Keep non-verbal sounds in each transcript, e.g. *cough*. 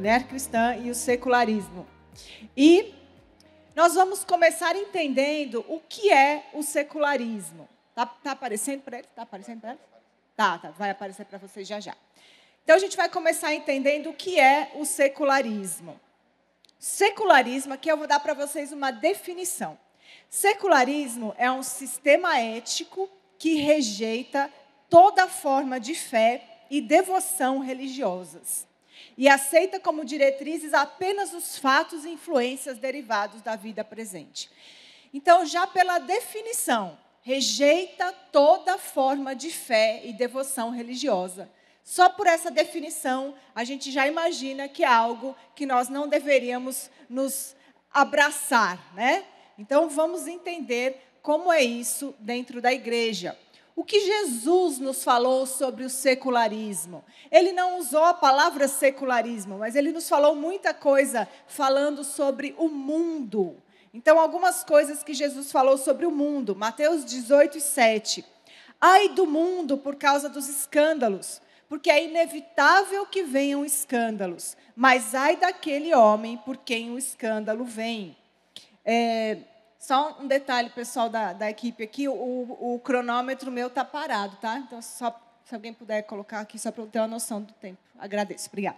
Mulher cristã e o secularismo. E nós vamos começar entendendo o que é o secularismo. Tá, tá aparecendo para ele? Tá aparecendo para ele? Tá, tá, vai aparecer para vocês já já. Então a gente vai começar entendendo o que é o secularismo. Secularismo, aqui eu vou dar para vocês uma definição. Secularismo é um sistema ético que rejeita toda forma de fé e devoção religiosas e aceita como diretrizes apenas os fatos e influências derivados da vida presente. Então, já pela definição, rejeita toda forma de fé e devoção religiosa. Só por essa definição, a gente já imagina que é algo que nós não deveríamos nos abraçar, né? Então, vamos entender como é isso dentro da igreja. O que Jesus nos falou sobre o secularismo? Ele não usou a palavra secularismo, mas ele nos falou muita coisa falando sobre o mundo. Então, algumas coisas que Jesus falou sobre o mundo. Mateus 18, 7. Ai do mundo por causa dos escândalos, porque é inevitável que venham escândalos, mas ai daquele homem por quem o escândalo vem. É, só um detalhe, pessoal da, da equipe aqui, o, o cronômetro meu está parado, tá? Então, só se alguém puder colocar aqui, só para eu ter uma noção do tempo. Agradeço, obrigada.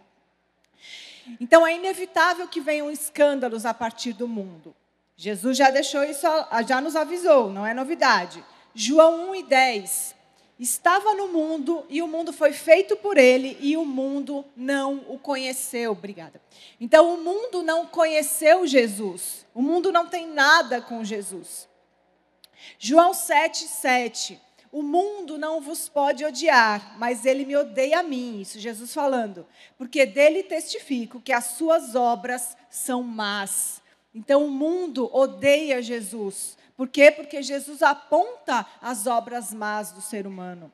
Então, é inevitável que venham escândalos a partir do mundo. Jesus já deixou isso, já nos avisou, não é novidade. João 1 e 10 estava no mundo e o mundo foi feito por ele e o mundo não o conheceu. Obrigada. Então, o mundo não conheceu Jesus. O mundo não tem nada com Jesus. João 7, 7. O mundo não vos pode odiar, mas ele me odeia a mim. Isso Jesus falando. Porque dele testifico que as suas obras são más. Então, o mundo odeia Jesus por quê? Porque Jesus aponta as obras más do ser humano.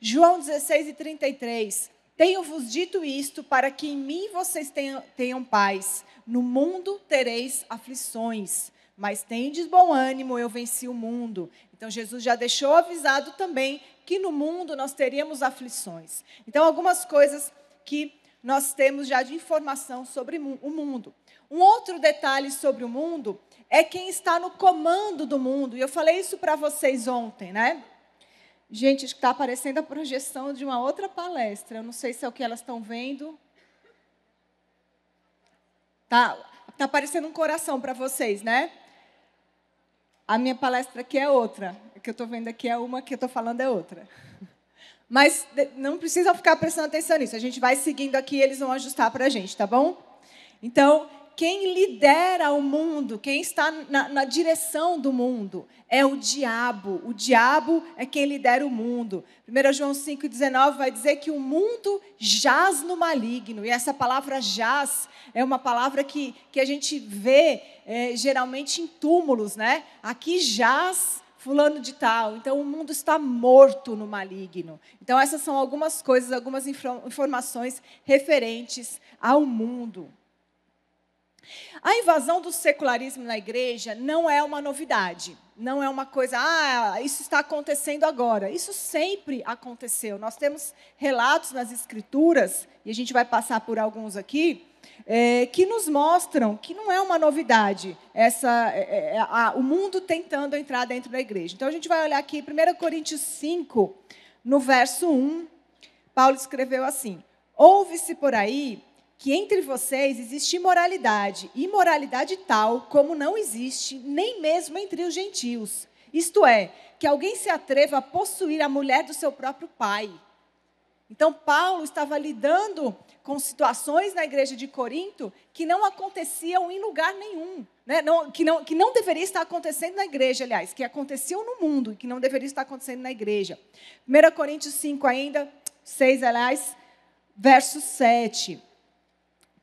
João 16 e 33. Tenho-vos dito isto para que em mim vocês tenham, tenham paz. No mundo tereis aflições, mas tendes bom ânimo, eu venci o mundo. Então Jesus já deixou avisado também que no mundo nós teríamos aflições. Então algumas coisas que nós temos já de informação sobre o mundo. Um outro detalhe sobre o mundo é quem está no comando do mundo. E eu falei isso para vocês ontem, né? Gente, está aparecendo a projeção de uma outra palestra. Eu não sei se é o que elas estão vendo. Tá, tá aparecendo um coração para vocês, né? A minha palestra aqui é outra. O que eu estou vendo aqui é uma, o que eu estou falando é outra. Mas não precisam ficar prestando atenção nisso. A gente vai seguindo aqui e eles vão ajustar para a gente, tá bom? Então, quem lidera o mundo, quem está na, na, direção do mundo, é o diabo. O diabo é quem lidera o mundo. 1 João 5,19 vai dizer que o mundo jaz no maligno. E essa palavra jaz é uma palavra que, que a gente vê é, geralmente em túmulos, né? Aqui jaz fulano de tal. Então, o mundo está morto no maligno. Então, essas são algumas coisas, algumas informações referentes ao mundo. A invasão do secularismo na igreja não é uma novidade, não é uma coisa, ah, isso está acontecendo agora. Isso sempre aconteceu. Nós temos relatos nas escrituras, e a gente vai passar por alguns aqui, é, que nos mostram que não é uma novidade essa, é, é, é a, o mundo tentando entrar dentro da igreja. Então a gente vai olhar aqui 1 Coríntios 5, no verso 1, Paulo escreveu assim: Ouve-se por aí que entre vocês existe imoralidade, imoralidade tal como não existe nem mesmo entre os gentios. Isto é, que alguém se atreva a possuir a mulher do seu próprio pai. Então, Paulo estava lidando com situações na igreja de Corinto que não aconteciam em lugar nenhum, né? não, que, não, que não deveria estar acontecendo na igreja, aliás, que aconteciam no mundo e que não deveria estar acontecendo na igreja. 1 Coríntios 5 ainda, 6, aliás, verso 7.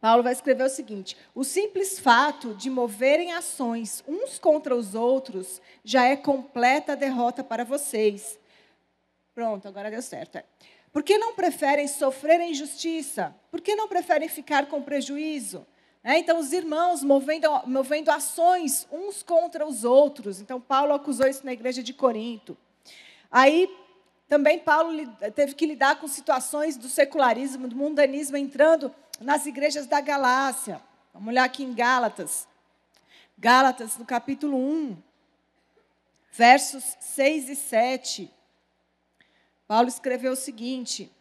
Paulo vai escrever o seguinte: o simples fato de moverem ações uns contra os outros já é completa derrota para vocês. Pronto, agora deu certo. É. Por que não preferem sofrer injustiça? Por que não preferem ficar com prejuízo? É, então, os irmãos movendo, movendo ações uns contra os outros. Então, Paulo acusou isso na igreja de Corinto. Aí, também, Paulo teve que lidar com situações do secularismo, do mundanismo entrando nas igrejas da Galácia. Vamos olhar aqui em Gálatas. Gálatas, no capítulo 1, versos 6 e 7. Paulo escreveu o seguinte: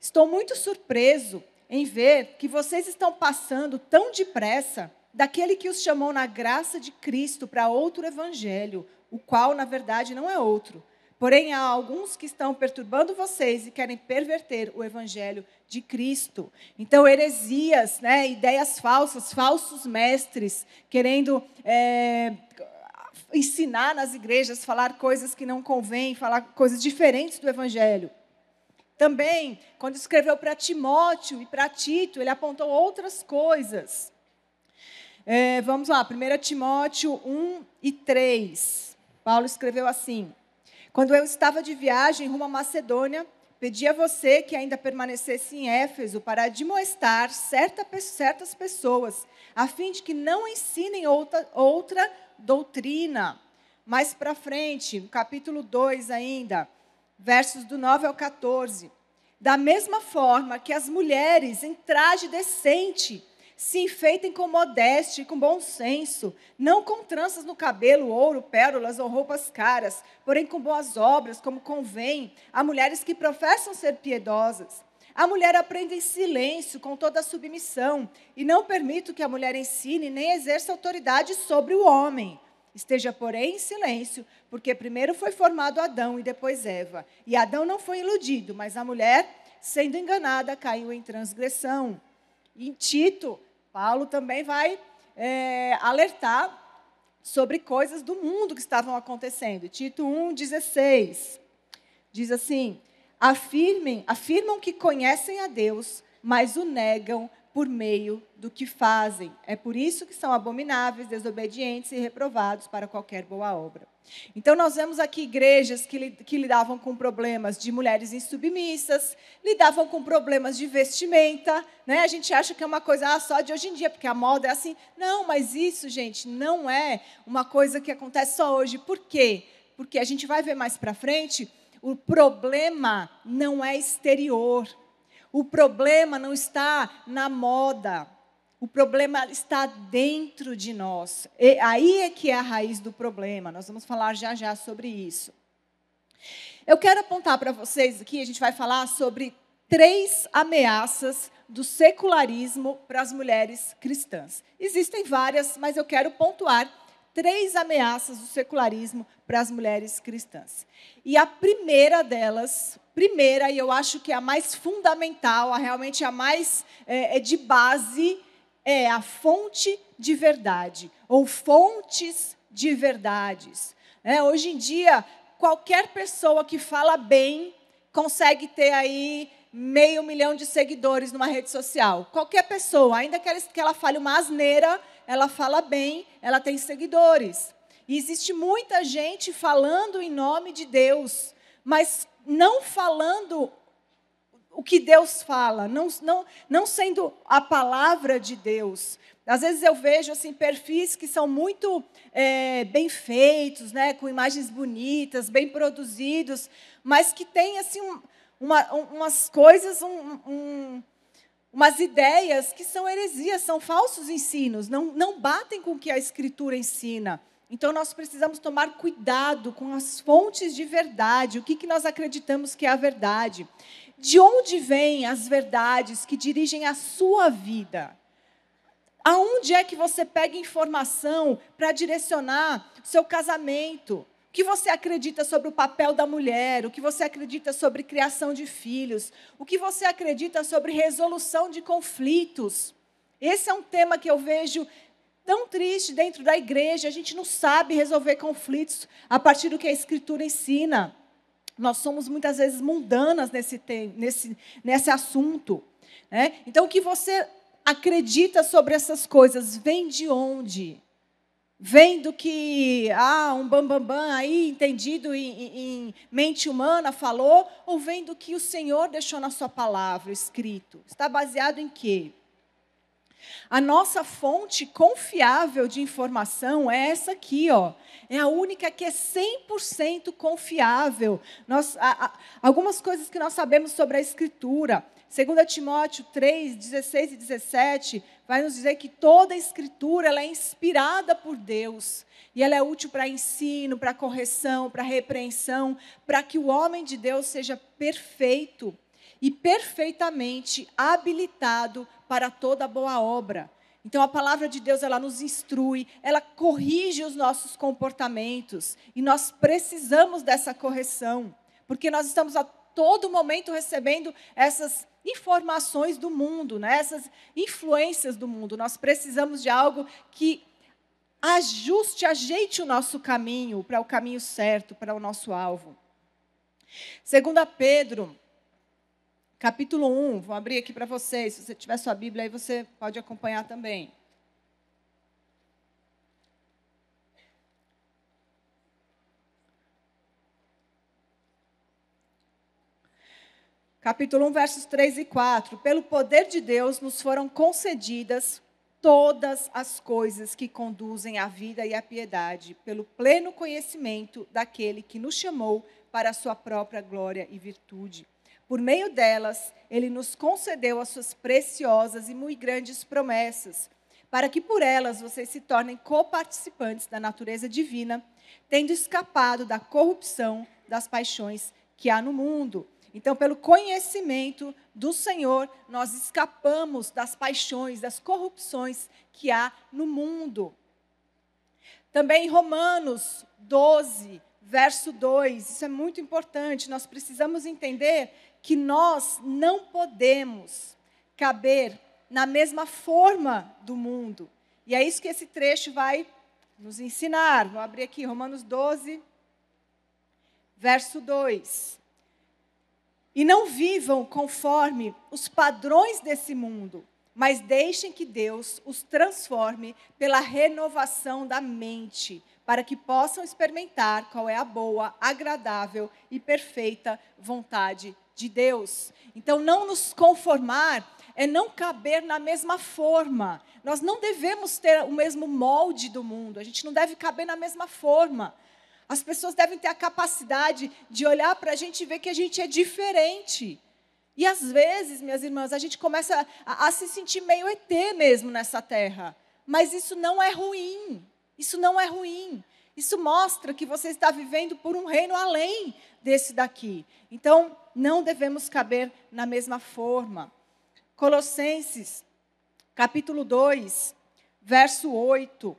Estou muito surpreso em ver que vocês estão passando tão depressa daquele que os chamou na graça de Cristo para outro evangelho, o qual, na verdade, não é outro Porém, há alguns que estão perturbando vocês e querem perverter o evangelho de Cristo. Então, heresias, né, ideias falsas, falsos mestres, querendo é, ensinar nas igrejas, falar coisas que não convêm, falar coisas diferentes do evangelho. Também, quando escreveu para Timóteo e para Tito, ele apontou outras coisas. É, vamos lá, 1 Timóteo 1 e 3. Paulo escreveu assim. Quando eu estava de viagem rumo à Macedônia, pedi a você que ainda permanecesse em Éfeso para admoestar certa, certas pessoas, a fim de que não ensinem outra, outra doutrina. Mais para frente, capítulo 2 ainda, versos do 9 ao 14. Da mesma forma que as mulheres em traje decente se enfeitem com modéstia e com bom senso, não com tranças no cabelo, ouro, pérolas ou roupas caras, porém com boas obras, como convém a mulheres que professam ser piedosas. A mulher aprende em silêncio, com toda a submissão, e não permito que a mulher ensine nem exerça autoridade sobre o homem. Esteja, porém, em silêncio, porque primeiro foi formado Adão e depois Eva. E Adão não foi iludido, mas a mulher, sendo enganada, caiu em transgressão. Em Tito, Paulo também vai é, alertar sobre coisas do mundo que estavam acontecendo. Tito 1,16 diz assim: afirmem, afirmam que conhecem a Deus, mas o negam por meio do que fazem. É por isso que são abomináveis, desobedientes e reprovados para qualquer boa obra. Então, nós vemos aqui igrejas que, que lidavam com problemas de mulheres insubmissas, lidavam com problemas de vestimenta. Né? A gente acha que é uma coisa ah, só de hoje em dia, porque a moda é assim. Não, mas isso, gente, não é uma coisa que acontece só hoje. Por quê? Porque a gente vai ver mais para frente, o problema não é exterior. O problema não está na moda. O problema está dentro de nós. E aí é que é a raiz do problema. Nós vamos falar já já sobre isso. Eu quero apontar para vocês aqui, a gente vai falar sobre três ameaças do secularismo para as mulheres cristãs. Existem várias, mas eu quero pontuar três ameaças do secularismo para as mulheres cristãs. E a primeira delas, primeira, e eu acho que é a mais fundamental, a realmente a mais é, é de base, é a fonte de verdade, ou fontes de verdades. É, hoje em dia, qualquer pessoa que fala bem consegue ter aí meio milhão de seguidores numa rede social. Qualquer pessoa, ainda que ela, que ela fale uma asneira, ela fala bem, ela tem seguidores. E existe muita gente falando em nome de Deus, mas não falando o que Deus fala, não, não, não sendo a palavra de Deus. Às vezes eu vejo assim perfis que são muito é, bem feitos, né, com imagens bonitas, bem produzidos, mas que têm assim um, uma, um, umas coisas, um, um umas ideias que são heresias, são falsos ensinos, não, não batem com o que a Escritura ensina. Então, nós precisamos tomar cuidado com as fontes de verdade, o que, que nós acreditamos que é a verdade de onde vêm as verdades que dirigem a sua vida? Aonde é que você pega informação para direcionar o seu casamento? O que você acredita sobre o papel da mulher? O que você acredita sobre criação de filhos? O que você acredita sobre resolução de conflitos? Esse é um tema que eu vejo tão triste dentro da igreja. A gente não sabe resolver conflitos a partir do que a Escritura ensina. Nós somos muitas vezes mundanas nesse, nesse, nesse assunto. Né? Então, o que você acredita sobre essas coisas vem de onde? Vem do que ah, um bambambam bam, bam aí, entendido em, em mente humana, falou, ou vem do que o Senhor deixou na sua palavra escrito? Está baseado em quê? A nossa fonte confiável de informação é essa aqui, ó. É a única que é 100% confiável. Nós, a, a, algumas coisas que nós sabemos sobre a Escritura. 2 Timóteo 3, 16 e 17, vai nos dizer que toda a Escritura ela é inspirada por Deus. E ela é útil para ensino, para correção, para repreensão, para que o homem de Deus seja perfeito e perfeitamente habilitado para toda boa obra. Então a palavra de Deus ela nos instrui, ela corrige os nossos comportamentos e nós precisamos dessa correção, porque nós estamos a todo momento recebendo essas informações do mundo, né? essas influências do mundo. Nós precisamos de algo que ajuste, ajeite o nosso caminho para o caminho certo, para o nosso alvo. Segundo Pedro, capítulo 1, vou abrir aqui para vocês. Se você tiver sua Bíblia, aí você pode acompanhar também. Capítulo 1, versos 3 e 4. Pelo poder de Deus nos foram concedidas todas as coisas que conduzem à vida e à piedade, pelo pleno conhecimento daquele que nos chamou para a sua própria glória e virtude por meio delas, ele nos concedeu as suas preciosas e muito grandes promessas, para que por elas vocês se tornem coparticipantes da natureza divina, tendo escapado da corrupção das paixões que há no mundo. Então, pelo conhecimento do Senhor, nós escapamos das paixões, das corrupções que há no mundo. Também Romanos 12, verso 2, isso é muito importante, nós precisamos entender que nós não podemos caber na mesma forma do mundo. E é isso que esse trecho vai nos ensinar. Vou abrir aqui, Romanos 12, verso 2. E não vivam conforme os padrões desse mundo, mas deixem que Deus os transforme pela renovação da mente, para que possam experimentar qual é a boa, agradável e perfeita vontade de Deus. Então, não nos conformar é não caber na mesma forma. Nós não devemos ter o mesmo molde do mundo, a gente não deve caber na mesma forma. As pessoas devem ter a capacidade de olhar para a gente e ver que a gente é diferente. E às vezes, minhas irmãs, a gente começa a, a se sentir meio ET mesmo nessa terra. Mas isso não é ruim. Isso não é ruim. Isso mostra que você está vivendo por um reino além desse daqui. Então, não devemos caber na mesma forma. Colossenses, capítulo 2, verso 8.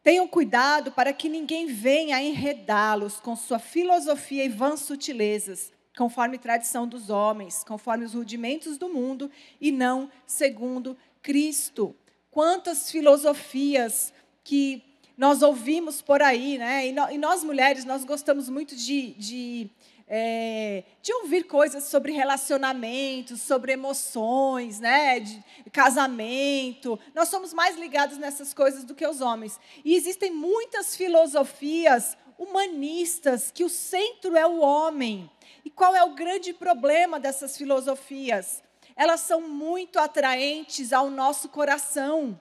Tenham cuidado para que ninguém venha a enredá-los com sua filosofia e vãs sutilezas, conforme tradição dos homens, conforme os rudimentos do mundo e não segundo Cristo. Quantas filosofias que nós ouvimos por aí, né? E, no, e nós mulheres, nós gostamos muito de, de, é, de, ouvir coisas sobre relacionamentos, sobre emoções, né? De casamento. Nós somos mais ligados nessas coisas do que os homens. E existem muitas filosofias humanistas que o centro é o homem. E qual é o grande problema dessas filosofias? Elas são muito atraentes ao nosso coração.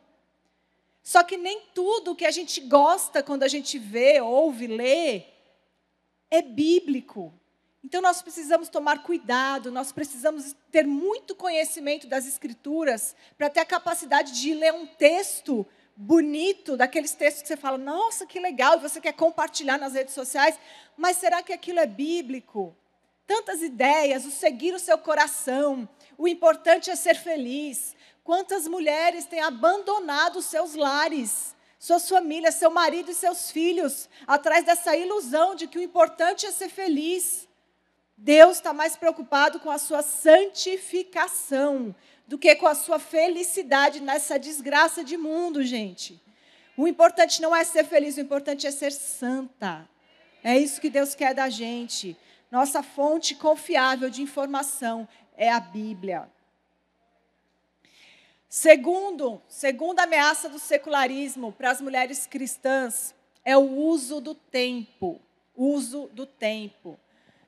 Só que nem tudo que a gente gosta quando a gente vê, ouve, lê, é bíblico. Então nós precisamos tomar cuidado, nós precisamos ter muito conhecimento das Escrituras para ter a capacidade de ler um texto bonito, daqueles textos que você fala, nossa, que legal, e você quer compartilhar nas redes sociais, mas será que aquilo é bíblico? Tantas ideias, o seguir o seu coração, o importante é ser feliz, Quantas mulheres têm abandonado seus lares, suas famílias, seu marido e seus filhos, atrás dessa ilusão de que o importante é ser feliz? Deus está mais preocupado com a sua santificação do que com a sua felicidade nessa desgraça de mundo, gente. O importante não é ser feliz, o importante é ser santa. É isso que Deus quer da gente. Nossa fonte confiável de informação é a Bíblia. Segundo, segunda ameaça do secularismo para as mulheres cristãs é o uso do tempo. Uso do tempo.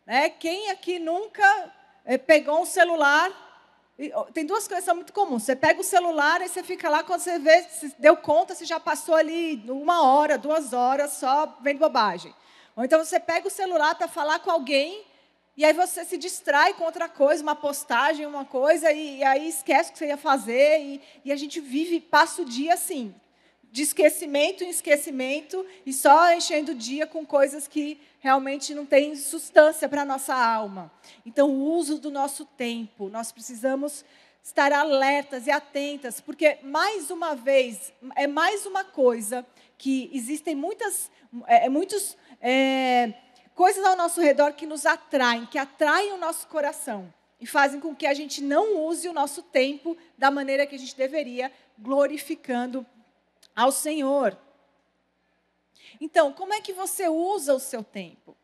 Né? Quem aqui nunca eh, pegou um celular? Tem duas coisas que são muito comuns. Você pega o celular e você fica lá, quando você vê, se deu conta, você já passou ali uma hora, duas horas, só vendo bobagem. Ou então você pega o celular para falar com alguém e aí você se distrai com outra coisa, uma postagem, uma coisa, e, e aí esquece o que você ia fazer. E, e a gente vive, passa o dia assim, de esquecimento em esquecimento, e só enchendo o dia com coisas que realmente não têm sustância para a nossa alma. Então, o uso do nosso tempo, nós precisamos estar alertas e atentas, porque, mais uma vez, é mais uma coisa que existem muitas, é, é muitos. É, coisas ao nosso redor que nos atraem, que atraem o nosso coração e fazem com que a gente não use o nosso tempo da maneira que a gente deveria, glorificando ao Senhor. Então, como é que você usa o seu tempo?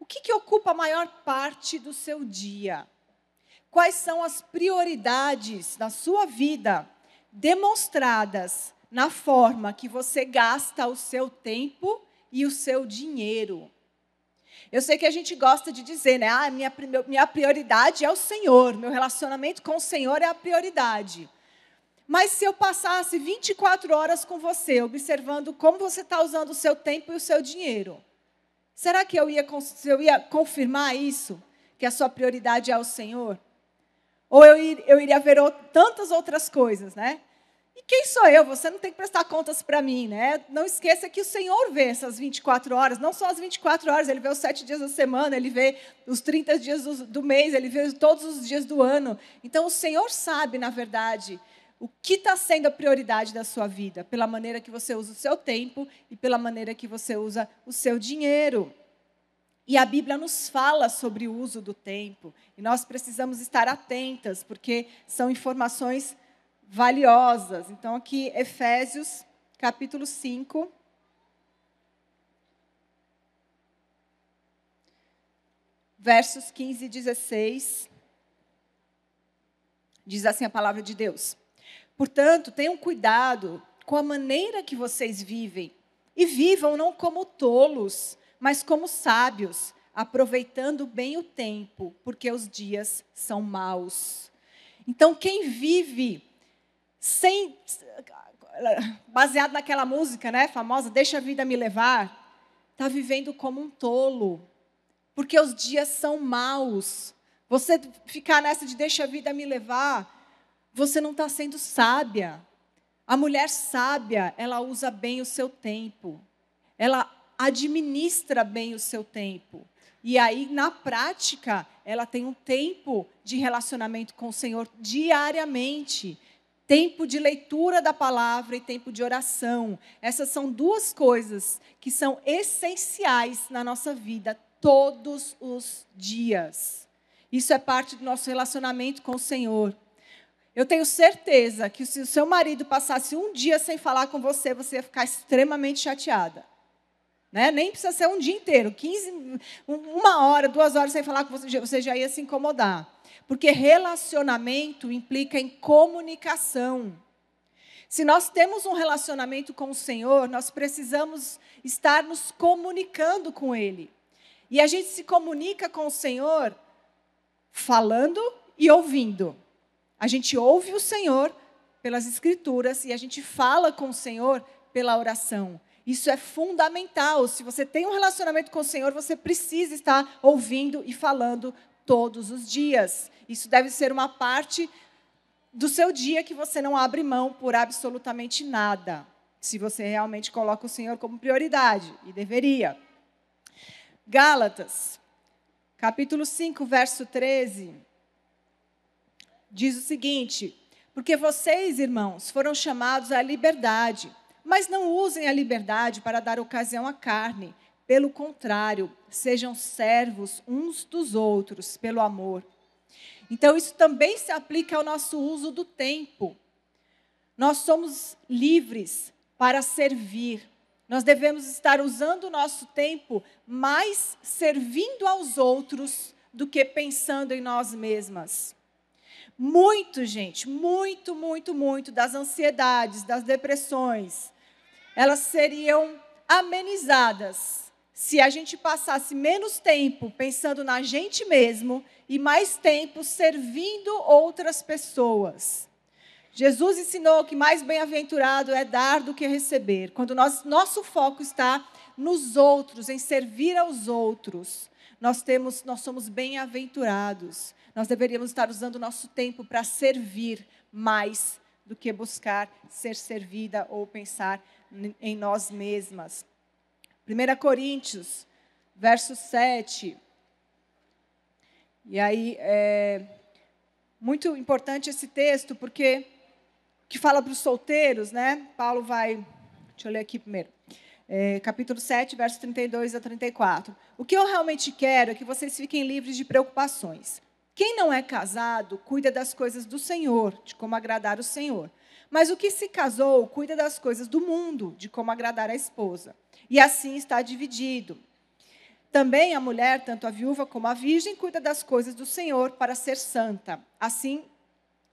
O que, que ocupa a maior parte do seu dia? Quais são as prioridades da sua vida demonstradas na forma que você gasta o seu tempo e o seu dinheiro? Eu sei que a gente gosta de dizer, né? Ah, minha, minha prioridade é o Senhor, meu relacionamento com o Senhor é a prioridade. Mas se eu passasse 24 horas com você, observando como você está usando o seu tempo e o seu dinheiro, será que eu ia, eu ia confirmar isso? Que a sua prioridade é o Senhor? Ou eu, ir, eu iria ver tantas outras coisas, né? E quem sou eu? Você não tem que prestar contas para mim, né? Não esqueça que o Senhor vê essas 24 horas, não só as 24 horas, ele vê os sete dias da semana, ele vê os 30 dias do, do mês, ele vê todos os dias do ano. Então o Senhor sabe, na verdade, o que está sendo a prioridade da sua vida, pela maneira que você usa o seu tempo e pela maneira que você usa o seu dinheiro. E a Bíblia nos fala sobre o uso do tempo, e nós precisamos estar atentas, porque são informações valiosas. Então, aqui, Efésios, capítulo 5. Versos 15 e 16. Diz assim a palavra de Deus. Portanto, tenham cuidado com a maneira que vocês vivem. E vivam não como tolos, mas como sábios, aproveitando bem o tempo, porque os dias são maus. Então, quem vive sem baseado naquela música, né, famosa, deixa a vida me levar, tá vivendo como um tolo. Porque os dias são maus. Você ficar nessa de deixa a vida me levar, você não está sendo sábia. A mulher sábia, ela usa bem o seu tempo. Ela administra bem o seu tempo. E aí, na prática, ela tem um tempo de relacionamento com o Senhor diariamente. Tempo de leitura da palavra e tempo de oração. Essas são duas coisas que são essenciais na nossa vida todos os dias. Isso é parte do nosso relacionamento com o Senhor. Eu tenho certeza que se o seu marido passasse um dia sem falar com você, você ia ficar extremamente chateada. Né? Nem precisa ser um dia inteiro, 15, uma hora, duas horas sem falar com você, você já ia se incomodar. Porque relacionamento implica em comunicação. Se nós temos um relacionamento com o Senhor, nós precisamos estar nos comunicando com Ele. E a gente se comunica com o Senhor falando e ouvindo. A gente ouve o Senhor pelas Escrituras e a gente fala com o Senhor pela oração. Isso é fundamental. Se você tem um relacionamento com o Senhor, você precisa estar ouvindo e falando todos os dias. Isso deve ser uma parte do seu dia que você não abre mão por absolutamente nada, se você realmente coloca o Senhor como prioridade, e deveria. Gálatas, capítulo 5, verso 13, diz o seguinte: Porque vocês, irmãos, foram chamados à liberdade, mas não usem a liberdade para dar ocasião à carne pelo contrário, sejam servos uns dos outros pelo amor. Então, isso também se aplica ao nosso uso do tempo. Nós somos livres para servir. Nós devemos estar usando o nosso tempo mais servindo aos outros do que pensando em nós mesmas. Muito, gente, muito, muito, muito das ansiedades, das depressões, elas seriam amenizadas se a gente passasse menos tempo pensando na gente mesmo e mais tempo servindo outras pessoas. Jesus ensinou que mais bem-aventurado é dar do que receber. Quando nós, nosso foco está nos outros, em servir aos outros, nós temos, nós somos bem-aventurados. Nós deveríamos estar usando o nosso tempo para servir mais do que buscar ser servida ou pensar em nós mesmas. 1 Coríntios, verso 7. E aí, é muito importante esse texto, porque que fala para os solteiros, né? Paulo vai. Deixa eu ler aqui primeiro. É, capítulo 7, versos 32 a 34. O que eu realmente quero é que vocês fiquem livres de preocupações. Quem não é casado cuida das coisas do Senhor, de como agradar o Senhor. Mas o que se casou cuida das coisas do mundo, de como agradar a esposa e assim está dividido. Também a mulher, tanto a viúva como a virgem, cuida das coisas do Senhor para ser santa, assim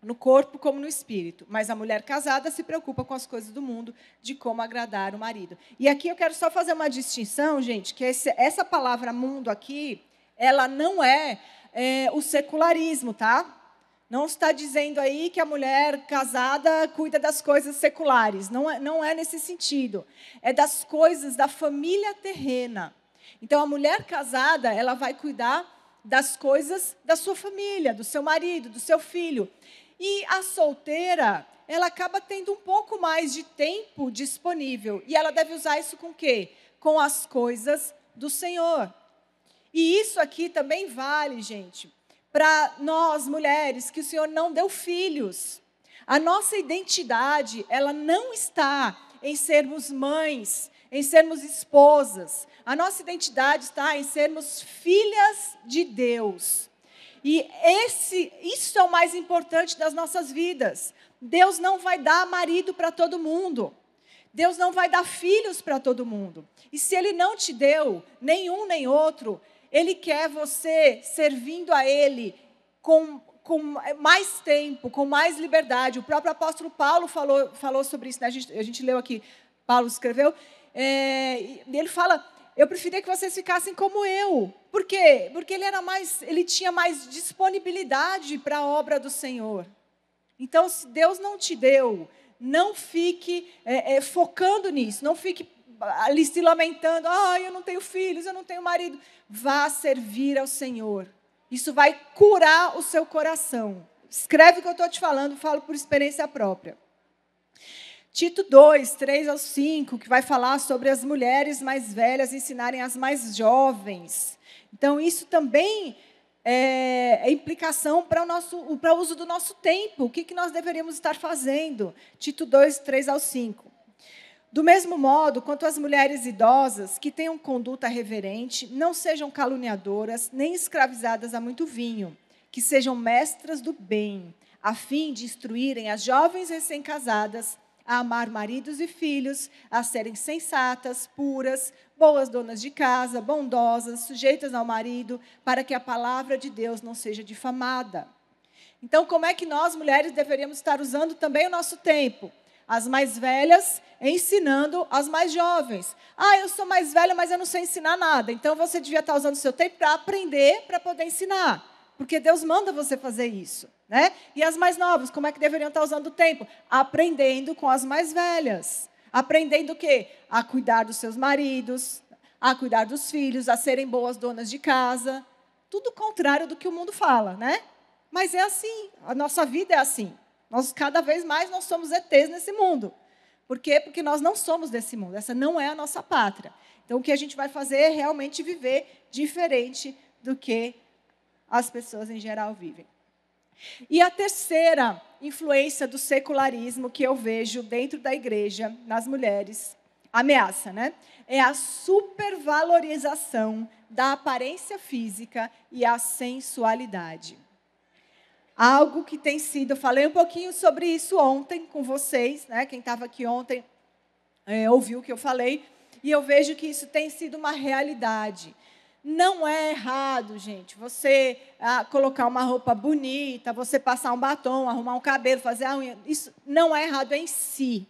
no corpo como no espírito. Mas a mulher casada se preocupa com as coisas do mundo, de como agradar o marido. E aqui eu quero só fazer uma distinção, gente, que esse, essa palavra mundo aqui, ela não é, é o secularismo, tá? Não está dizendo aí que a mulher casada cuida das coisas seculares. Não é, não é nesse sentido. É das coisas da família terrena. Então, a mulher casada, ela vai cuidar das coisas da sua família, do seu marido, do seu filho. E a solteira, ela acaba tendo um pouco mais de tempo disponível. E ela deve usar isso com o quê? Com as coisas do Senhor. E isso aqui também vale, gente, para nós mulheres que o Senhor não deu filhos. A nossa identidade, ela não está em sermos mães, em sermos esposas. A nossa identidade está em sermos filhas de Deus. E esse, isso é o mais importante das nossas vidas. Deus não vai dar marido para todo mundo. Deus não vai dar filhos para todo mundo. E se Ele não te deu nenhum nem outro, ele quer você servindo a Ele com, com mais tempo, com mais liberdade. O próprio apóstolo Paulo falou, falou sobre isso, né? a, gente, a gente leu aqui, Paulo escreveu. É, ele fala: Eu preferia que vocês ficassem como eu. Por quê? Porque ele, era mais, ele tinha mais disponibilidade para a obra do Senhor. Então, se Deus não te deu, não fique é, é, focando nisso, não fique ali se lamentando: ah, eu não tenho filhos, eu não tenho marido. Vá servir ao Senhor. Isso vai curar o seu coração. Escreve o que eu estou te falando, falo por experiência própria. Tito 2, 3 ao 5, que vai falar sobre as mulheres mais velhas ensinarem as mais jovens. Então, isso também é, é, implicação para o nosso, para o uso do nosso tempo. O que, que nós deveríamos estar fazendo? Tito 2, 3 ao 5. Do mesmo modo, quanto às mulheres idosas, que tenham conduta reverente, não sejam caluniadoras, nem escravizadas a muito vinho, que sejam mestras do bem, a fim de instruírem as jovens recém-casadas a amar maridos e filhos, a serem sensatas, puras, boas donas de casa, bondosas, sujeitas ao marido, para que a palavra de Deus não seja difamada. Então, como é que nós, mulheres, deveríamos estar usando também o nosso tempo? as mais velhas ensinando as mais jovens. Ah, eu sou mais velha, mas eu não sei ensinar nada. Então você devia estar usando o seu tempo para aprender, para poder ensinar. Porque Deus manda você fazer isso. Né? E as mais novas, como é que deveriam estar usando o tempo? Aprendendo com as mais velhas. Aprendendo o quê? A cuidar dos seus maridos, a cuidar dos filhos, a serem boas donas de casa. Tudo contrário do que o mundo fala, né? Mas é assim, a nossa vida é assim. Nós cada vez mais nós somos ETs nesse mundo. Por quê? Porque nós não somos desse mundo. Essa não é a nossa pátria. Então o que a gente vai fazer é realmente viver diferente do que as pessoas em geral vivem. E a terceira influência do secularismo que eu vejo dentro da igreja, nas mulheres, ameaça, né? É a supervalorização da aparência física e a sensualidade algo que tem sido. Eu falei um pouquinho sobre isso ontem com vocês, né? Quem estava aqui ontem é, ouviu o que eu falei. E eu vejo que isso tem sido uma realidade. Não é errado, gente, você ah, colocar uma roupa bonita, você passar um batom, arrumar um cabelo, fazer a unha. Isso não é errado em si.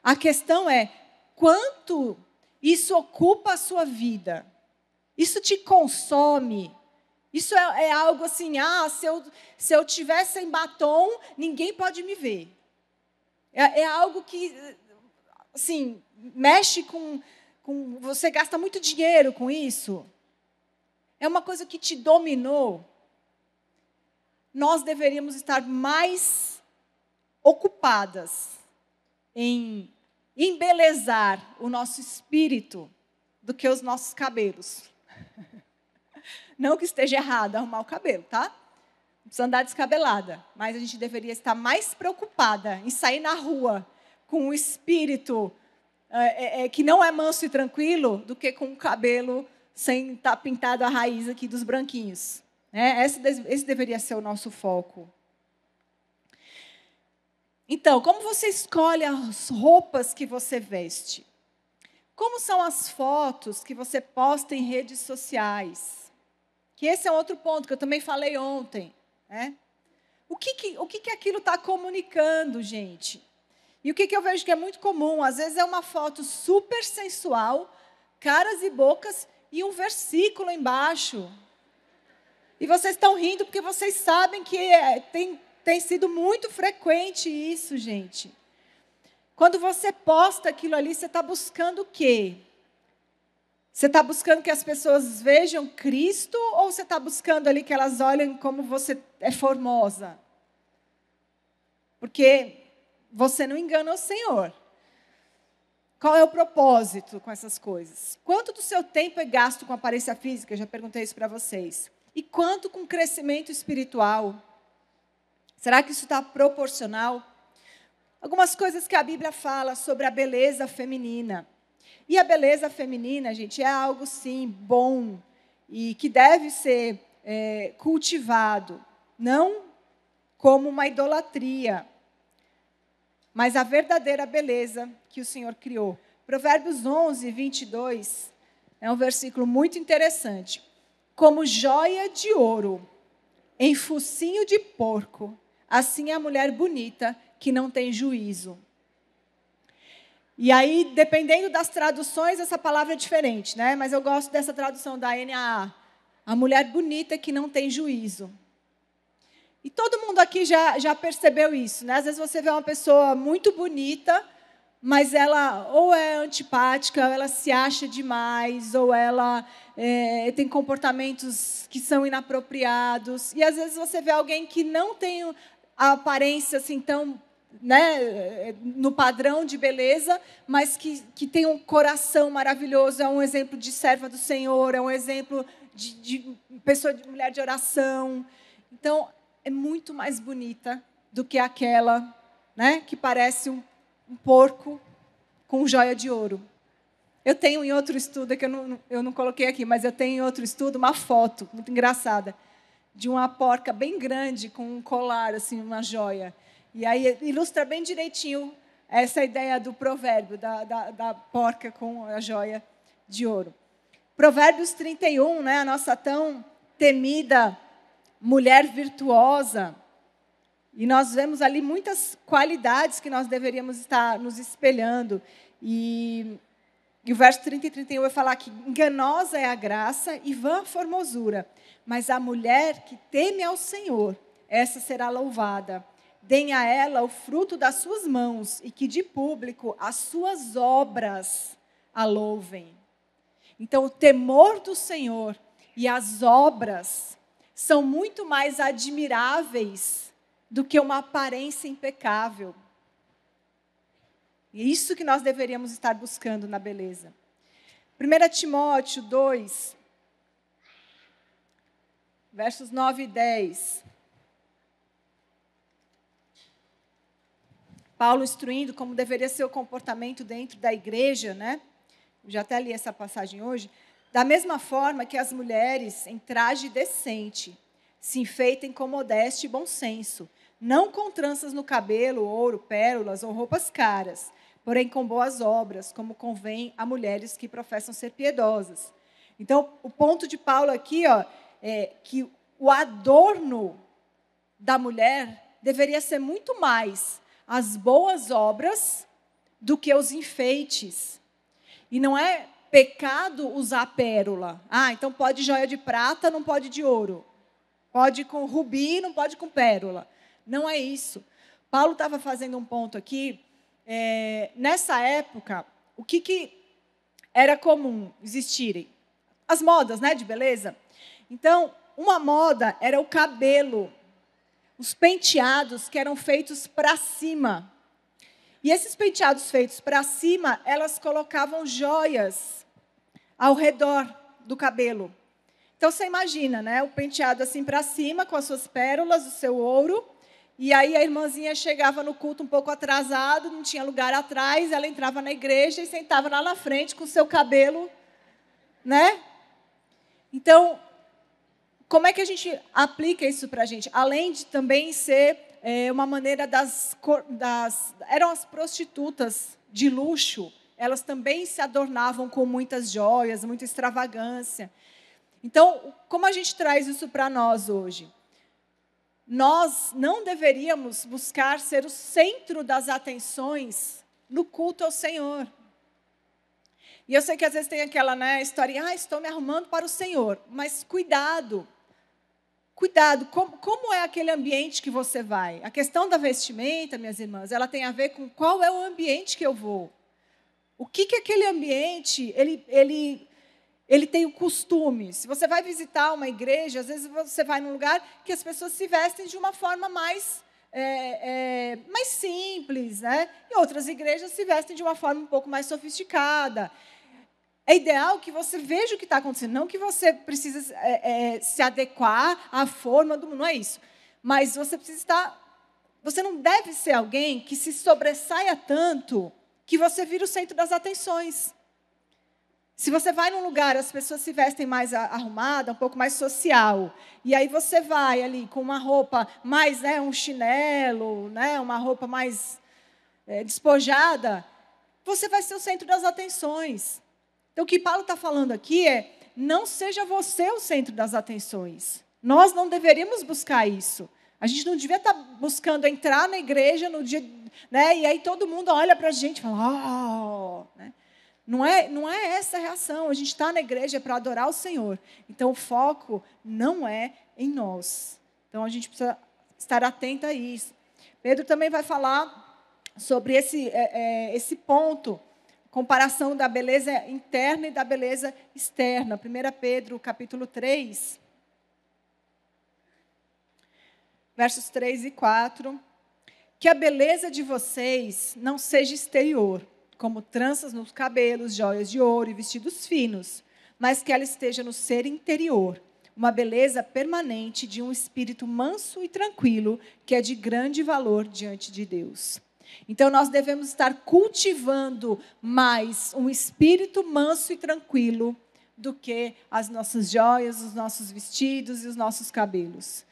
A questão é quanto isso ocupa a sua vida. Isso te consome, isso é, é algo assim, ah, se eu, se eu tiver sem batom, ninguém pode me ver. É, é algo que, assim, mexe com, com. Você gasta muito dinheiro com isso. É uma coisa que te dominou. Nós deveríamos estar mais ocupadas em embelezar o nosso espírito do que os nossos cabelos. *laughs* Não que esteja errado arrumar o cabelo, tá? Não precisa andar descabelada. Mas a gente deveria estar mais preocupada em sair na rua com um espírito é, é, é que não é manso e tranquilo do que com o cabelo sem estar tá pintado a raiz aqui dos branquinhos. Né? Esse, esse deveria ser o nosso foco. Então, como você escolhe as roupas que você veste? Como são as fotos que você posta em redes sociais? Que esse é outro ponto que eu também falei ontem. Né? O, que, que o que, que aquilo está comunicando, gente? E o que, que eu vejo que é muito comum? Às vezes é uma foto super sensual, caras e bocas, e um versículo embaixo. E vocês estão rindo porque vocês sabem que é, tem, tem sido muito frequente isso, gente. Quando você posta aquilo ali, você está buscando o quê? Você está buscando que as pessoas vejam Cristo ou você está buscando ali que elas olhem como você é formosa? Porque você não engana o Senhor. Qual é o propósito com essas coisas? Quanto do seu tempo é gasto com aparência física? Eu já perguntei isso para vocês. E quanto com crescimento espiritual? Será que isso está proporcional? Algumas coisas que a Bíblia fala sobre a beleza feminina. E a beleza feminina, gente, é algo sim bom e que deve ser é, cultivado, não como uma idolatria, mas a verdadeira beleza que o Senhor criou. Provérbios 11, 22 é um versículo muito interessante. Como joia de ouro em focinho de porco, assim é a mulher bonita que não tem juízo. E aí, dependendo das traduções, essa palavra é diferente, né? Mas eu gosto dessa tradução da NAA. A mulher bonita que não tem juízo. E todo mundo aqui já, já percebeu isso, né? Às vezes você vê uma pessoa muito bonita, mas ela ou é antipática, ou ela se acha demais, ou ela é, tem comportamentos que são inapropriados. E às vezes você vê alguém que não tem a aparência assim tão né, no padrão de beleza, mas que, que tem um coração maravilhoso, é um exemplo de serva do Senhor, é um exemplo de, de pessoa, de mulher de oração. Então, é muito mais bonita do que aquela né, que parece um, um porco com joia de ouro. Eu tenho em outro estudo, é que eu não, eu não coloquei aqui, mas eu tenho em outro estudo uma foto muito engraçada de uma porca bem grande com um colar, assim, uma joia. E aí ilustra bem direitinho essa ideia do provérbio, da, da, da porca com a joia de ouro. Provérbios 31, né, a nossa tão temida mulher virtuosa. E nós vemos ali muitas qualidades que nós deveríamos estar nos espelhando. E, e o verso 30 e 31 vai falar que enganosa é a graça e vã a formosura, mas a mulher que teme ao Senhor, essa será louvada deem a ela o fruto das suas mãos e que de público as suas obras a louvem. Então, o temor do Senhor e as obras são muito mais admiráveis do que uma aparência impecável. E é isso que nós deveríamos estar buscando na beleza. 1 Timóteo 2, versos 9 e 10. Paulo instruindo como deveria ser o comportamento dentro da igreja, né? Já até li essa passagem hoje. Da mesma forma que as mulheres em traje decente se enfeitem com modéstia e bom senso, não com tranças no cabelo, ouro, pérolas ou roupas caras, porém com boas obras, como convém a mulheres que professam ser piedosas. Então, o ponto de Paulo aqui, ó, é que o adorno da mulher deveria ser muito mais as boas obras do que os enfeites. E não é pecado usar pérola. Ah, então pode joia de prata, não pode de ouro. Pode com rubi, não pode com pérola. Não é isso. Paulo estava fazendo um ponto aqui. É, nessa época, o que, que era comum existirem? As modas, né, de beleza. Então, uma moda era o cabelo os penteados que eram feitos para cima. E esses penteados feitos para cima, elas colocavam joias ao redor do cabelo. Então você imagina, né? O penteado assim para cima, com as suas pérolas, o seu ouro. E aí a irmãzinha chegava no culto um pouco atrasado, não tinha lugar atrás, ela entrava na igreja e sentava lá na frente com o seu cabelo, né? Então, como é que a gente aplica isso para a gente? Além de também ser é, uma maneira das, das. Eram as prostitutas de luxo, elas também se adornavam com muitas joias, muita extravagância. Então, como a gente traz isso para nós hoje? Nós não deveríamos buscar ser o centro das atenções no culto ao Senhor. E eu sei que às vezes tem aquela né, história, ah, estou me arrumando para o Senhor, mas cuidado, Cuidado, como, como é aquele ambiente que você vai? A questão da vestimenta, minhas irmãs, ela tem a ver com qual é o ambiente que eu vou. O que, que aquele ambiente, ele, ele ele tem o costume. Se você vai visitar uma igreja, às vezes você vai num lugar que as pessoas se vestem de uma forma mais, é, é, mais simples, né? E outras igrejas se vestem de uma forma um pouco mais sofisticada. É ideal que você veja o que está acontecendo, não que você precise é, é, se adequar à forma do mundo, não é isso. Mas você precisa estar. Você não deve ser alguém que se sobressaia tanto que você vira o centro das atenções. Se você vai num lugar, as pessoas se vestem mais arrumada, um pouco mais social, e aí você vai ali com uma roupa mais, né, um chinelo, né, uma roupa mais é, despojada, você vai ser o centro das atenções. Então, o que Paulo está falando aqui é: não seja você o centro das atenções. Nós não deveríamos buscar isso. A gente não devia estar tá buscando entrar na igreja no dia. Né, e aí todo mundo olha para a gente e fala: oh! Né? Não, é, não é essa a reação. A gente está na igreja para adorar o Senhor. Então, o foco não é em nós. Então, a gente precisa estar atento a isso. Pedro também vai falar sobre esse, é, é, esse ponto comparação da beleza interna e da beleza externa. 1 Pedro, capítulo 3, versos 3 e 4. Que a beleza de vocês não seja exterior, como tranças nos cabelos, joias de ouro e vestidos finos, mas que ela esteja no ser interior, uma beleza permanente de um espírito manso e tranquilo, que é de grande valor diante de Deus. Então nós devemos estar cultivando mais um espírito manso e tranquilo do que as nossas joias, os nossos vestidos e os nossos cabelos.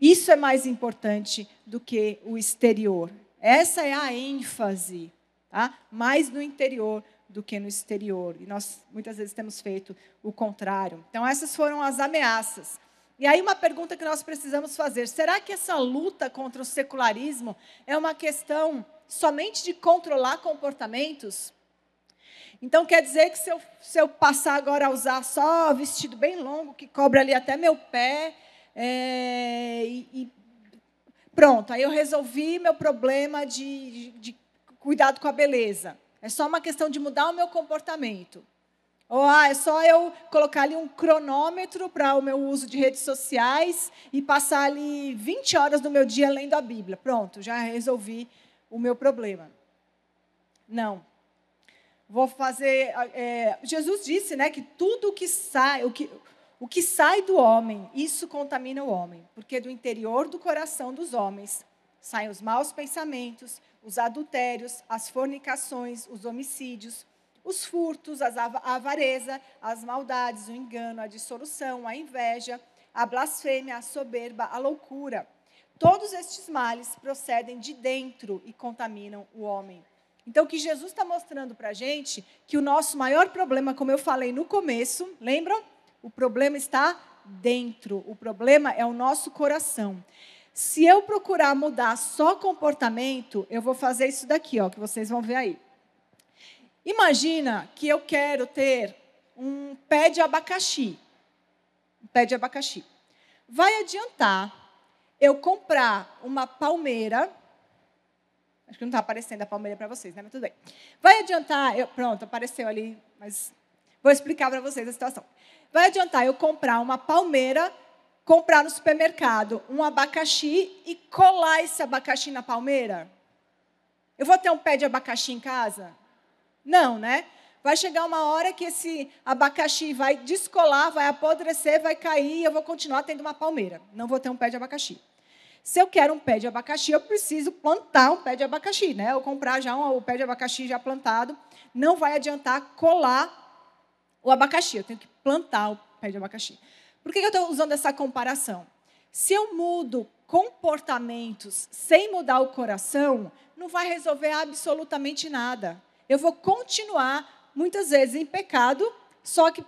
Isso é mais importante do que o exterior. Essa é a ênfase, tá? Mais no interior do que no exterior. E nós muitas vezes temos feito o contrário. Então essas foram as ameaças. E aí, uma pergunta que nós precisamos fazer: será que essa luta contra o secularismo é uma questão somente de controlar comportamentos? Então, quer dizer que se eu, se eu passar agora a usar só vestido bem longo, que cobra ali até meu pé, é, e, e, pronto, aí eu resolvi meu problema de, de, de cuidado com a beleza. É só uma questão de mudar o meu comportamento. Ou ah, é só eu colocar ali um cronômetro para o meu uso de redes sociais e passar ali 20 horas do meu dia lendo a Bíblia. Pronto, já resolvi o meu problema. Não. Vou fazer. É, Jesus disse, né, que tudo que sai, o que, o que sai do homem, isso contamina o homem, porque do interior do coração dos homens saem os maus pensamentos, os adultérios, as fornicações, os homicídios, os furtos, a avareza, as maldades, o engano, a dissolução, a inveja, a blasfêmia, a soberba, a loucura. Todos estes males procedem de dentro e contaminam o homem. Então, o que Jesus está mostrando para a gente, que o nosso maior problema, como eu falei no começo, lembram? O problema está dentro, o problema é o nosso coração. Se eu procurar mudar só comportamento, eu vou fazer isso daqui, ó, que vocês vão ver aí. Imagina que eu quero ter um pé de abacaxi. Um pé de abacaxi. Vai adiantar eu comprar uma palmeira. Acho que não está aparecendo a palmeira para vocês, né? Mas tudo bem. Vai adiantar. Eu, pronto, apareceu ali, mas vou explicar para vocês a situação. Vai adiantar eu comprar uma palmeira, comprar no supermercado um abacaxi e colar esse abacaxi na palmeira? Eu vou ter um pé de abacaxi em casa? Não, né? Vai chegar uma hora que esse abacaxi vai descolar, vai apodrecer, vai cair e eu vou continuar tendo uma palmeira. Não vou ter um pé de abacaxi. Se eu quero um pé de abacaxi, eu preciso plantar um pé de abacaxi, né? Ou comprar já um, um pé de abacaxi já plantado. Não vai adiantar colar o abacaxi. Eu tenho que plantar o pé de abacaxi. Por que eu estou usando essa comparação? Se eu mudo comportamentos sem mudar o coração, não vai resolver absolutamente nada eu vou continuar, muitas vezes, em pecado, só que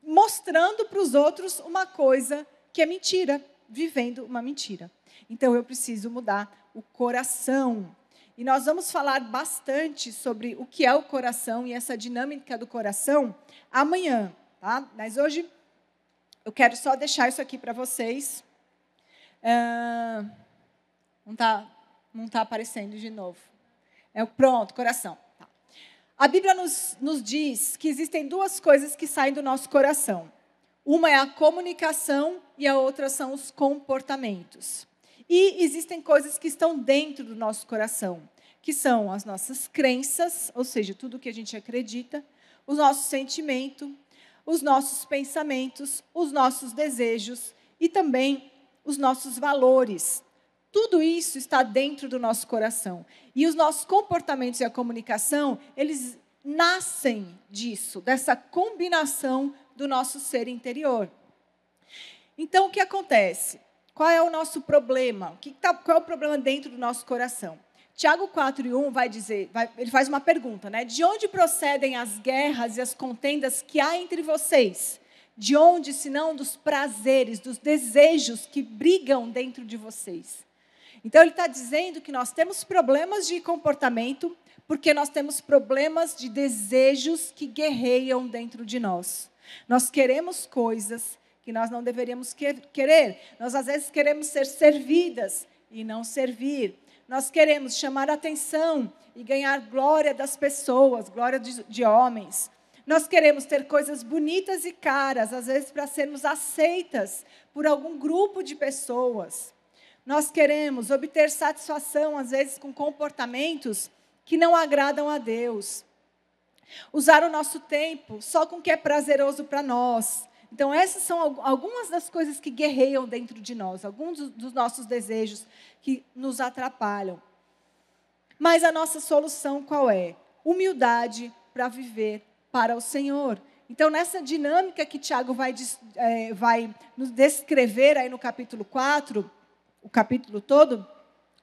mostrando para os outros uma coisa que é mentira, vivendo uma mentira. Então, eu preciso mudar o coração. E nós vamos falar bastante sobre o que é o coração e essa dinâmica do coração amanhã, tá? Mas hoje eu quero só deixar isso aqui para vocês. Uh, não está não tá aparecendo de novo. É o pronto, coração. Tá. A Bíblia nos, nos diz que existem duas coisas que saem do nosso coração. Uma é a comunicação e a outra são os comportamentos. E existem coisas que estão dentro do nosso coração, que são as nossas crenças, ou seja, tudo o que a gente acredita, o nosso sentimento, os nossos pensamentos, os nossos desejos e também os nossos valores, tudo isso está dentro do nosso coração. E os nossos comportamentos e a comunicação, eles nascem disso, dessa combinação do nosso ser interior. Então, o que acontece? Qual é o nosso problema? O que tá, qual é o problema dentro do nosso coração? Tiago 4 e 1 vai dizer, vai, ele faz uma pergunta, né? De onde procedem as guerras e as contendas que há entre vocês? De onde, senão dos prazeres, dos desejos que brigam dentro de vocês? Então, ele está dizendo que nós temos problemas de comportamento porque nós temos problemas de desejos que guerreiam dentro de nós. Nós queremos coisas que nós não deveríamos querer. Nós, às vezes, queremos ser servidas e não servir. Nós queremos chamar atenção e ganhar glória das pessoas, glória de, de homens. Nós queremos ter coisas bonitas e caras, às vezes para sermos aceitas por algum grupo de pessoas nós queremos obter satisfação, às vezes, com comportamentos que não agradam a Deus. Usar o nosso tempo só com o que é prazeroso para nós. Então, essas são algumas das coisas que guerreiam dentro de nós, alguns dos nossos desejos que nos atrapalham. Mas a nossa solução qual é? Humildade para viver para o Senhor. Então, nessa dinâmica que Tiago vai, é, vai nos descrever aí no capítulo 4, o capítulo todo,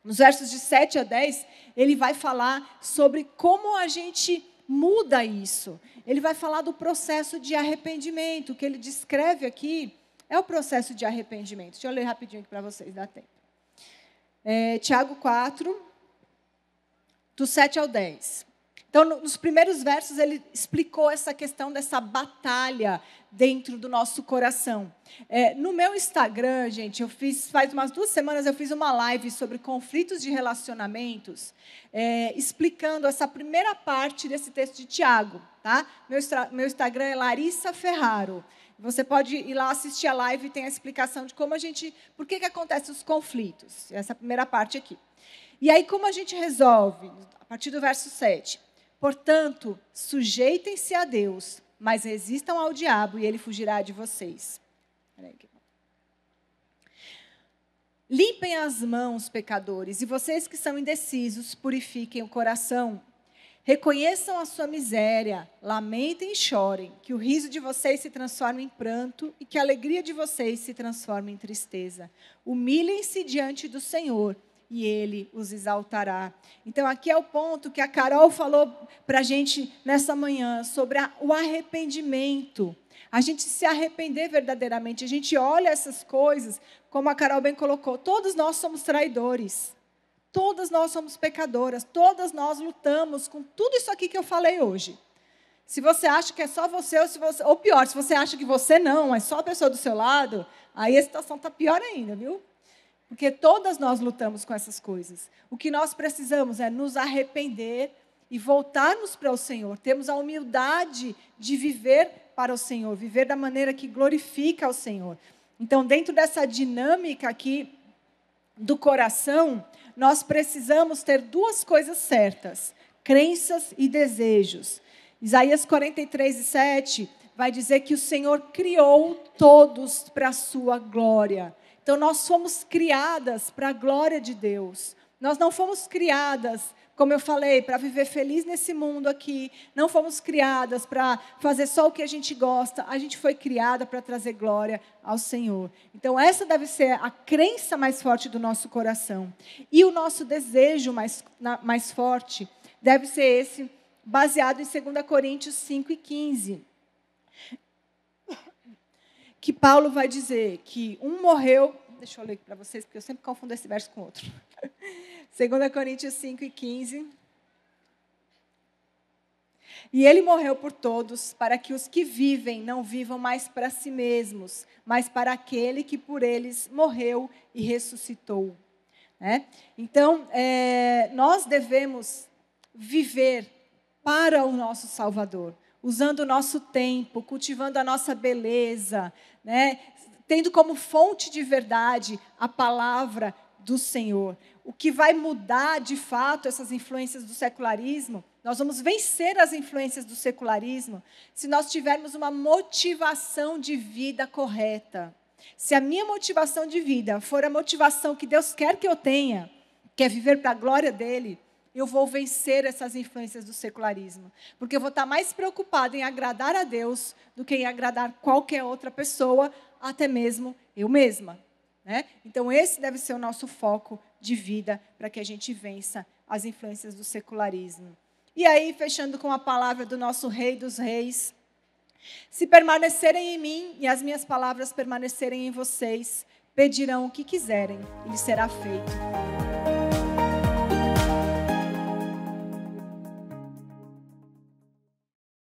nos versos de 7 a 10, ele vai falar sobre como a gente muda isso. Ele vai falar do processo de arrependimento, que ele descreve aqui é o processo de arrependimento. Deixa eu ler rapidinho aqui para vocês, dá tempo. É, Tiago 4, do 7 ao 10. Então, nos primeiros versos, ele explicou essa questão dessa batalha dentro do nosso coração. É, no meu Instagram, gente, eu fiz, faz umas duas semanas, eu fiz uma live sobre conflitos de relacionamentos, é, explicando essa primeira parte desse texto de Tiago. Tá? Meu, meu Instagram é Larissa Ferraro. Você pode ir lá assistir a live e tem a explicação de como a gente. Por que, que acontecem os conflitos? Essa é primeira parte aqui. E aí, como a gente resolve? A partir do verso 7. Portanto, sujeitem-se a Deus, mas resistam ao diabo e ele fugirá de vocês. Limpem as mãos, pecadores, e vocês que são indecisos, purifiquem o coração. Reconheçam a sua miséria, lamentem e chorem, que o riso de vocês se transforme em pranto e que a alegria de vocês se transforme em tristeza. Humilhem-se diante do Senhor e ele os exaltará. Então, aqui é o ponto que a Carol falou para a gente nessa manhã sobre a, o arrependimento. A gente se arrepender verdadeiramente, a gente olha essas coisas, como a Carol bem colocou, todos nós somos traidores. Todas nós somos pecadoras, todas nós lutamos com tudo isso aqui que eu falei hoje. Se você acha que é só você, ou, você, ou pior, se você acha que você não, é só a pessoa do seu lado, aí a situação está pior ainda, viu? Porque todas nós lutamos com essas coisas. O que nós precisamos é nos arrepender e voltarmos para o Senhor. Temos a humildade de viver para o Senhor, viver da maneira que glorifica ao Senhor. Então, dentro dessa dinâmica aqui do coração, nós precisamos ter duas coisas certas: crenças e desejos. Isaías 43 7 vai dizer que o Senhor criou todos para a sua glória. Então, nós fomos criadas para a glória de Deus. Nós não fomos criadas, como eu falei, para viver feliz nesse mundo aqui. Não fomos criadas para fazer só o que a gente gosta. A gente foi criada para trazer glória ao Senhor. Então, essa deve ser a crença mais forte do nosso coração. E o nosso desejo mais, na, mais forte deve ser esse, baseado em 2 Coríntios 5 e 15 que Paulo vai dizer que um morreu. Deixa eu ler para vocês, porque eu sempre confundo esse verso com outro. 2 *laughs* Coríntios 5 e 15. E ele morreu por todos, para que os que vivem não vivam mais para si mesmos, mas para aquele que por eles morreu e ressuscitou. Né? Então, é, nós devemos viver para o nosso Salvador usando o nosso tempo, cultivando a nossa beleza, né? tendo como fonte de verdade a palavra do Senhor. O que vai mudar de fato essas influências do secularismo? Nós vamos vencer as influências do secularismo se nós tivermos uma motivação de vida correta. Se a minha motivação de vida for a motivação que Deus quer que eu tenha, que é viver para a glória dele, eu vou vencer essas influências do secularismo. Porque eu vou estar mais preocupada em agradar a Deus do que em agradar qualquer outra pessoa, até mesmo eu mesma. Né? Então, esse deve ser o nosso foco de vida para que a gente vença as influências do secularismo. E aí, fechando com a palavra do nosso Rei dos Reis. Se permanecerem em mim e as minhas palavras permanecerem em vocês, pedirão o que quiserem e lhes será feito.